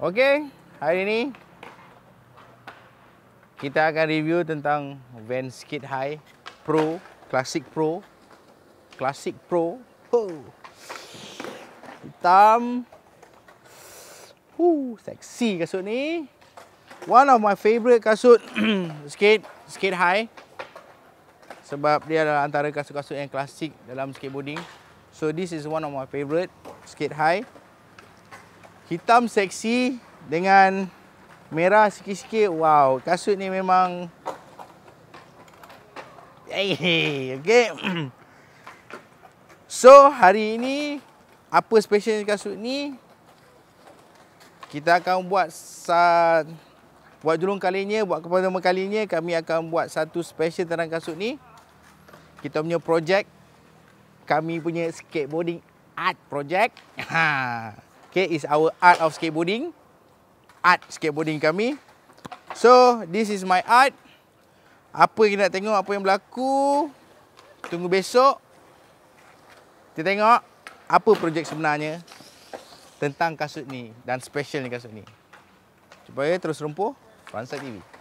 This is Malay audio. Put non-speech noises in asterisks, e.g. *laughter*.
Okey, hari ini kita akan review tentang Van Skid High Pro, Classic Pro. Classic Pro. Oh. Hitam. Huh, seksi kasut ni. One of my favorite kasut *clears throat* skate, skate high. Sebab dia adalah antara kasut-kasut yang klasik dalam skateboarding. So this is one of my favorite skate high. Hitam seksi dengan merah sikit-sikit. Wow, kasut ni memang... Hey, eh, okay. *clears throat* So, hari ini apa special kasut ni? Kita akan buat sat, buat julung kalinya, buat kepada pertama kalinya kami akan buat satu special tentang kasut ni. Kita punya projek. kami punya skateboarding art project. *laughs* Ha. Okay, is our art of skateboarding. Art skateboarding kami. So, this is my art. Apa yang nak tengok, apa yang berlaku. Tunggu besok. Kita tengok apa projek sebenarnya tentang kasut ni dan special ni kasut ni. Supaya terus rumpuh, Fransa TV.